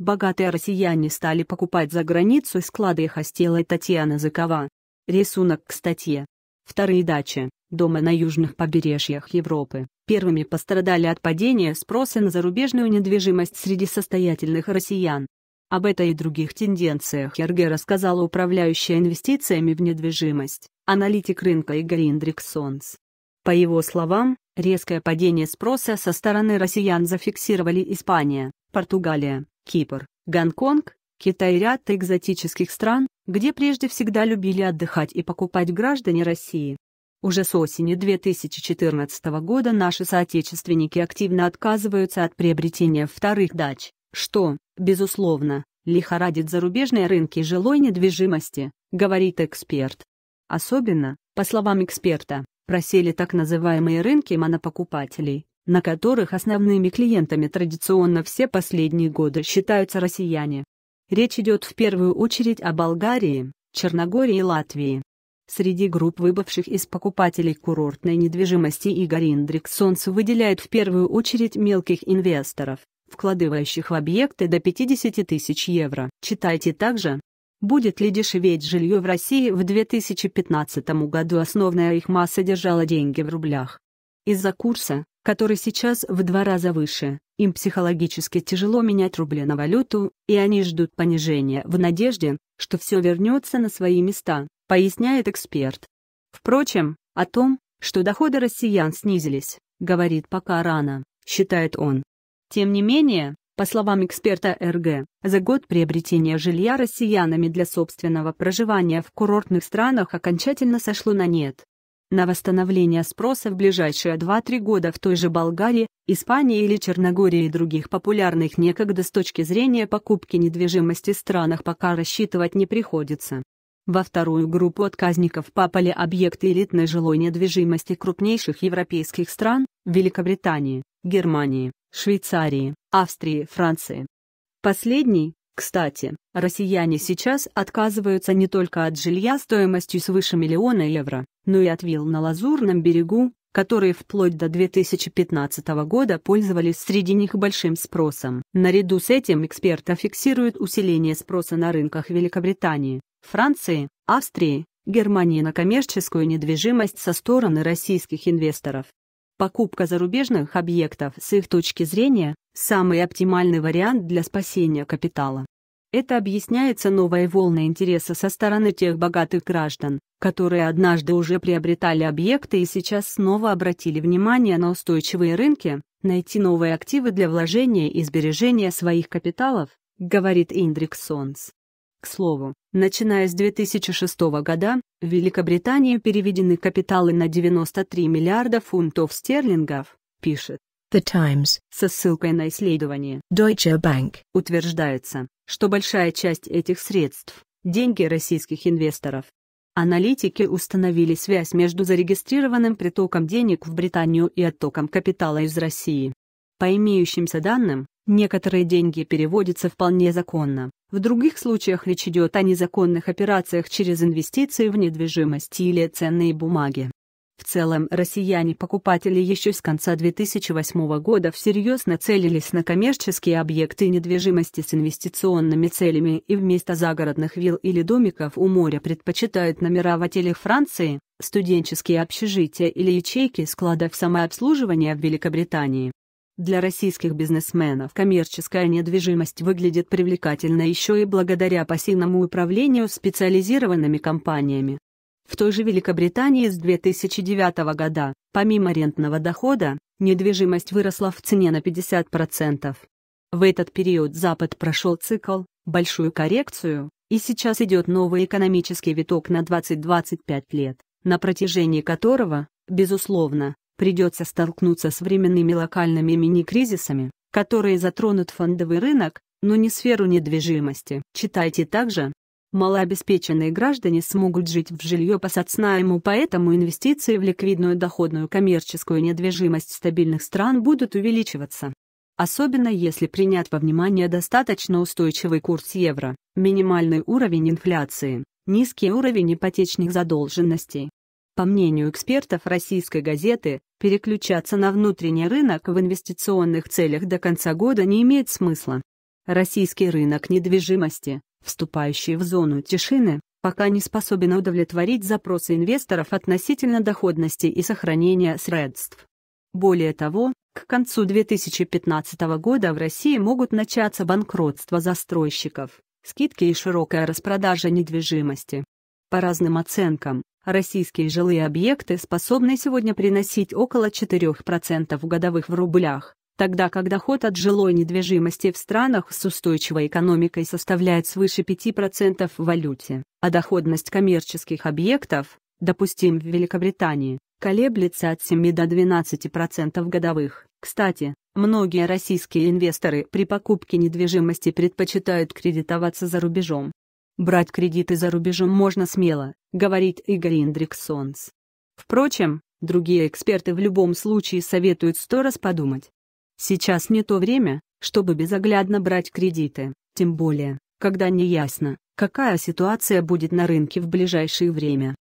Богатые россияне стали покупать за границу склады хостела Татьяны Закова. Рисунок к статье. Вторые дачи, дома на южных побережьях Европы, первыми пострадали от падения спроса на зарубежную недвижимость среди состоятельных россиян. Об этой и других тенденциях Ярге рассказала управляющая инвестициями в недвижимость, аналитик рынка Игорь Индриксонс. По его словам, резкое падение спроса со стороны россиян зафиксировали Испания, Португалия, Кипр, Гонконг, Китай ряд экзотических стран, где прежде всегда любили отдыхать и покупать граждане России. Уже с осени 2014 года наши соотечественники активно отказываются от приобретения вторых дач, что, безусловно, лихорадит зарубежные рынки жилой недвижимости, говорит эксперт. Особенно, по словам эксперта, просели так называемые рынки монопокупателей, на которых основными клиентами традиционно все последние годы считаются россияне. Речь идет в первую очередь о Болгарии, Черногории и Латвии. Среди групп выбывших из покупателей курортной недвижимости Игорь Индрик Индриксонс выделяет в первую очередь мелких инвесторов, вкладывающих в объекты до 50 тысяч евро. Читайте также. Будет ли дешеветь жилье в России в 2015 году основная их масса держала деньги в рублях. Из-за курса, который сейчас в два раза выше. Им психологически тяжело менять рубли на валюту, и они ждут понижения в надежде, что все вернется на свои места, поясняет эксперт. Впрочем, о том, что доходы россиян снизились, говорит пока рано, считает он. Тем не менее, по словам эксперта РГ, за год приобретение жилья россиянами для собственного проживания в курортных странах окончательно сошло на нет на восстановление спроса в ближайшие 2-3 года в той же Болгарии, Испании или Черногории и других популярных некогда с точки зрения покупки недвижимости странах пока рассчитывать не приходится. Во вторую группу отказников попали объекты элитной жилой недвижимости крупнейших европейских стран – Великобритании, Германии, Швейцарии, Австрии, Франции. Последний, кстати, россияне сейчас отказываются не только от жилья стоимостью свыше миллиона евро, но и от вилл на Лазурном берегу, которые вплоть до 2015 года пользовались среди них большим спросом. Наряду с этим эксперты фиксируют усиление спроса на рынках Великобритании, Франции, Австрии, Германии на коммерческую недвижимость со стороны российских инвесторов. Покупка зарубежных объектов с их точки зрения – самый оптимальный вариант для спасения капитала. Это объясняется новой волной интереса со стороны тех богатых граждан, которые однажды уже приобретали объекты и сейчас снова обратили внимание на устойчивые рынки, найти новые активы для вложения и сбережения своих капиталов, говорит Индрик Сонс. К слову, начиная с 2006 года, в Великобритании переведены капиталы на 93 миллиарда фунтов стерлингов, пишет The Times, со ссылкой на исследование Deutsche Bank, утверждается, что большая часть этих средств – деньги российских инвесторов. Аналитики установили связь между зарегистрированным притоком денег в Британию и оттоком капитала из России. По имеющимся данным, некоторые деньги переводятся вполне законно, в других случаях речь идет о незаконных операциях через инвестиции в недвижимость или ценные бумаги целом россияне-покупатели еще с конца 2008 года всерьез нацелились на коммерческие объекты недвижимости с инвестиционными целями и вместо загородных вилл или домиков у моря предпочитают номера в отелях Франции, студенческие общежития или ячейки складов самообслуживания в Великобритании. Для российских бизнесменов коммерческая недвижимость выглядит привлекательно еще и благодаря пассивному управлению специализированными компаниями. В той же Великобритании с 2009 года, помимо рентного дохода, недвижимость выросла в цене на 50%. В этот период Запад прошел цикл, большую коррекцию, и сейчас идет новый экономический виток на 20-25 лет, на протяжении которого, безусловно, придется столкнуться с временными локальными мини-кризисами, которые затронут фондовый рынок, но не сферу недвижимости. Читайте также, Малообеспеченные граждане смогут жить в жилье по соцнайму, поэтому инвестиции в ликвидную доходную коммерческую недвижимость стабильных стран будут увеличиваться. Особенно если принять во внимание достаточно устойчивый курс евро, минимальный уровень инфляции, низкий уровень ипотечных задолженностей. По мнению экспертов российской газеты, переключаться на внутренний рынок в инвестиционных целях до конца года не имеет смысла. Российский рынок недвижимости Вступающие в зону тишины, пока не способен удовлетворить запросы инвесторов относительно доходности и сохранения средств. Более того, к концу 2015 года в России могут начаться банкротства застройщиков, скидки и широкая распродажа недвижимости. По разным оценкам, российские жилые объекты способны сегодня приносить около 4% годовых в рублях, тогда как доход от жилой недвижимости в странах с устойчивой экономикой составляет свыше 5% в валюте, а доходность коммерческих объектов, допустим в Великобритании, колеблется от 7 до 12% годовых. Кстати, многие российские инвесторы при покупке недвижимости предпочитают кредитоваться за рубежом. Брать кредиты за рубежом можно смело, говорит Игорь Индриксонс. Впрочем, другие эксперты в любом случае советуют сто раз подумать, Сейчас не то время, чтобы безоглядно брать кредиты, тем более, когда неясно, какая ситуация будет на рынке в ближайшее время.